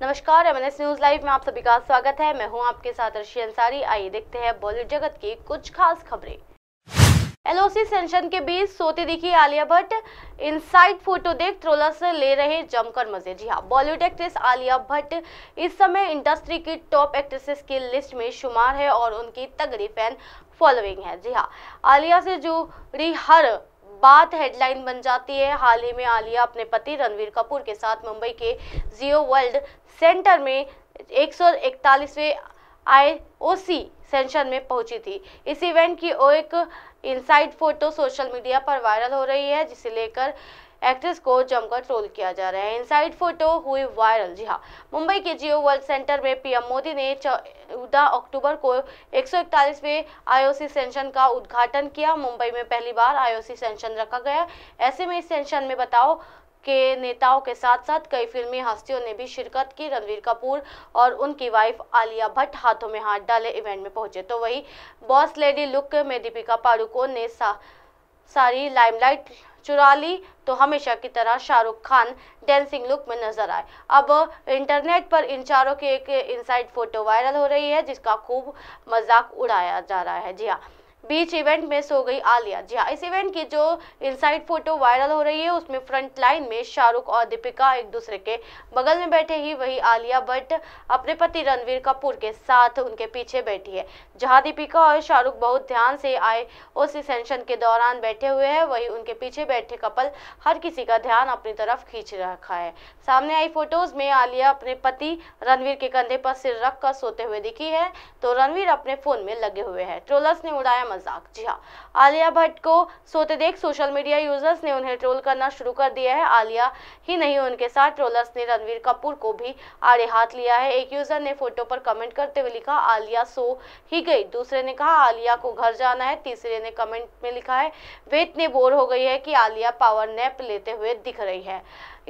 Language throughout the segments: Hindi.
नमस्कार M N S news live में आप सभी का स्वागत है मैं हूं आपके साथ अर्शी अंसारी आइए देखते हैं बॉलीवुड जगत की कुछ खास खबरें एलओसी सेंशन के बीच सोती दिखी आलिया भट्ट इनसाइड फोटो देख ट्रोलर्स ले रहे जमकर मजे जी हाँ बॉलीवुड एक्ट्रेस आलिया भट्ट इस समय इंडस्ट्री की टॉप एक्ट्रेसेस की लिस्ट में शुमार है और उनकी तगड़ी फैन फॉलोइंग है जी हाँ आलिया से जुड़ी हर बात हेडलाइन बन जाती है हाल ही में आलिया अपने पति रणवीर कपूर के साथ मुंबई के जियो वर्ल्ड सेंटर में एक सौ इकतालीसवें आई ओ सी सेंशन में पहुंची थी इस इवेंट की एक इनसाइड फोटो सोशल मीडिया पर वायरल हो रही है जिसे लेकर एक्ट्रेस को जमकर ट्रोल किया जा रहा है इनसाइड फोटो हुई वायरल जी हाँ मुंबई के जियो वर्ल्ड सेंटर में पीएम मोदी ने चौदह अक्टूबर को एक सौ इकतालीसवें आईओसी सेंशन का उद्घाटन किया मुंबई में पहली बार आईओसी सेंशन रखा गया ऐसे में इस सेंशन में बताओ के नेताओं के साथ साथ कई फिल्मी हस्तियों ने भी शिरकत की रणवीर कपूर और उनकी वाइफ आलिया भट्ट हाथों में हाथ डाले इवेंट में पहुंचे तो वही बॉस लेडी लुक में दीपिका पाडुकोन ने सा सारी लाइमलाइट चुरा ली तो हमेशा की तरह शाहरुख खान डांसिंग लुक में नजर आए अब इंटरनेट पर इन चारों की एक इनसाइड फोटो वायरल हो रही है जिसका खूब मजाक उड़ाया जा रहा है जी हाँ बीच इवेंट में सो गई आलिया जी हाँ इस इवेंट की जो इनसाइड फोटो वायरल हो रही है उसमें फ्रंट लाइन में शाहरुख और दीपिका एक दूसरे के बगल में बैठे ही वही आलिया भट्ट अपने पति रणवीर कपूर के साथ उनके पीछे बैठी है जहां दीपिका और शाहरुख बहुत ध्यान से आए उस सेंशन के दौरान बैठे हुए हैं वही उनके पीछे बैठे कपल हर किसी का ध्यान अपनी तरफ खींच रखा है सामने आई फोटोज में आलिया अपने पति रणवीर के कंधे पर सिर रख कर सोते हुए दिखी है तो रणवीर अपने फोन में लगे हुए हैं ट्रोलर्स ने उड़ाया मजाक जी हाँ आलिया भट्ट को सोते देख सोशल मीडिया यूजर्स ने उन्हें ट्रोल करना शुरू कर दिया है आलिया ही नहीं उनके साथ ट्रोलर्स ने रणवीर कपूर को भी आड़े हाथ लिया है एक यूजर ने फोटो पर कमेंट करते हुए लिखा आलिया सो ही गई दूसरे ने कहा आलिया को घर जाना है तीसरे ने कमेंट में लिखा है वे इतनी बोर हो गई है कि आलिया पावर नैप लेते हुए दिख रही है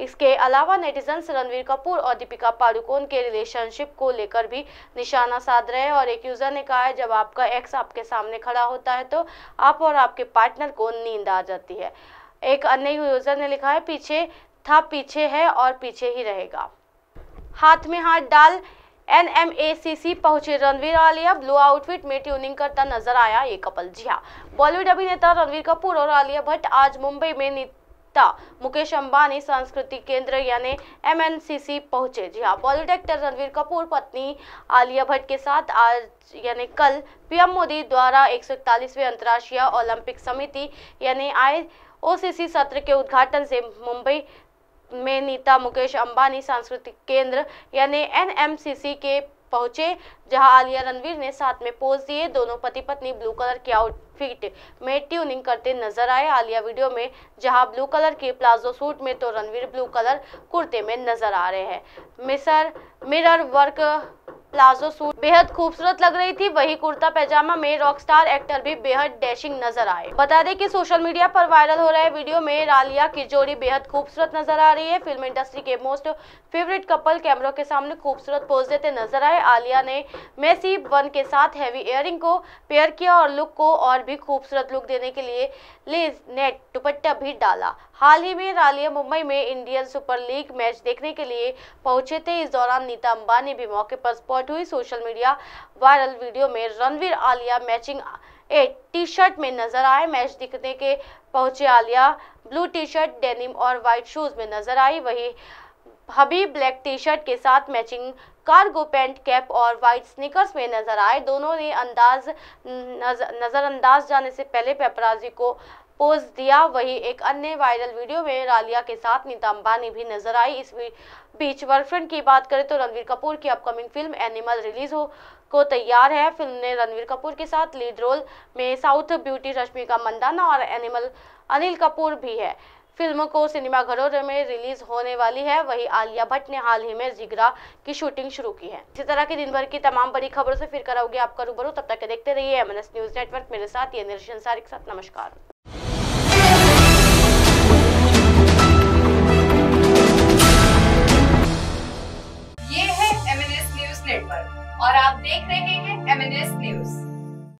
इसके अलावा नेटिजन्स रणवीर कपूर और दीपिका पाडुकोन के रिलेशनशिप को लेकर भी निशाना साध रहे हैं और एक यूजर ने कहा है जब आपका एक्स आपके सामने खड़ा हो होता है तो आप और आपके पार्टनर को नींद आ जाती है एक अन्य यूज़र ने लिखा है पीछे था पीछे है और पीछे ही रहेगा हाथ में हाथ डाल N M A C C पहुंचे रणवीर आलिया ब्लू आउटफिट में ट्यूनिंग करता नजर आया ये कपल जिया बॉलीवुड अभिनेता रणवीर कपूर और आलिया भट्ट आज मुंबई में प्रवक्ता मुकेश अंबानी सांस्कृतिक केंद्र यानी एमएनसीसी पहुंचे जी हाँ बॉलीवुड एक्टर रणवीर कपूर पत्नी आलिया भट्ट के साथ आज यानी कल पीएम मोदी द्वारा एक सौ अंतर्राष्ट्रीय ओलंपिक समिति यानी आई ओसीसी सत्र के उद्घाटन से मुंबई में नेता मुकेश अंबानी सांस्कृतिक केंद्र यानी एनएमसीसी के पहुंचे जहां आलिया रणवीर ने साथ में पोज दिए दोनों पति पत्नी ब्लू कलर की आउटफिट में ट्यूनिंग करते नजर आए आलिया वीडियो में जहां ब्लू कलर के प्लाजो सूट में तो रणवीर ब्लू कलर कुर्ते में नजर आ रहे हैं मिसर मिरर वर्क प्लाजो सूट बेहद खूबसूरत लग रही थी वही कुर्ता पैजामा में रॉकस्टार एक्टर भी बेहद डैशिंग नजर आए बता दें कि सोशल मीडिया पर वायरल हो रहे वीडियो में रालिया की जोड़ी बेहद खूबसूरत नजर आ रही है फिल्म इंडस्ट्री के मोस्ट फेवरेट कपल कैमरों के सामने खूबसूरत पोज देते नजर आए आलिया ने मेसी वन के साथ हैवी इयरिंग को पेयर किया और लुक को और भी खूबसूरत लुक देने के लिए लेज नेट दुपट्टा भी डाला हाल ही में रालिया मुंबई में इंडियन सुपर लीग मैच देखने के लिए पहुंचे थे इस दौरान नीता अंबानी भी मौके पर स्पॉट हुई सोशल मीडिया वायरल वीडियो में Ranbir Alia matching a T shirt में नजर आए मैच दिखने के पहुंचे Alia blue T shirt denim और व्हाइट शूज में नजर आई वही हबी ब्लैक टी शर्ट के साथ मैचिंग कार्गो पैंट कैप और वाइट स्निकर्स में नजर आए दोनों ने अंदाज नज, नज़रअंदाज जाने से पहले पेपराजी को पोस्ट दिया वही एक अन्य वायरल वीडियो में रालिया के साथ नीता अंबानी भी नजर आई इस बीच बर्फ्रेंड की बात करें तो रणवीर कपूर की अपकमिंग फिल्म एनिमल रिलीज हो को तैयार है फिल्म ने रणवीर कपूर के साथ लीड रोल में साउथ ब्यूटी रश्मिका मंदाना और एनिमल अनिल कपूर भी है फिल्म को सिनेमाघरों में रिलीज होने वाली है वहीं आलिया भट्ट ने हाल ही में जिगरा की शूटिंग शुरू की है इसी तरह की दिन भर की तमाम बड़ी खबरों से फिर कराओगे आपका रूबरू तब तक के देखते रहिए एम न्यूज नेटवर्क मेरे साथ ये निर्शन के साथ नमस्कार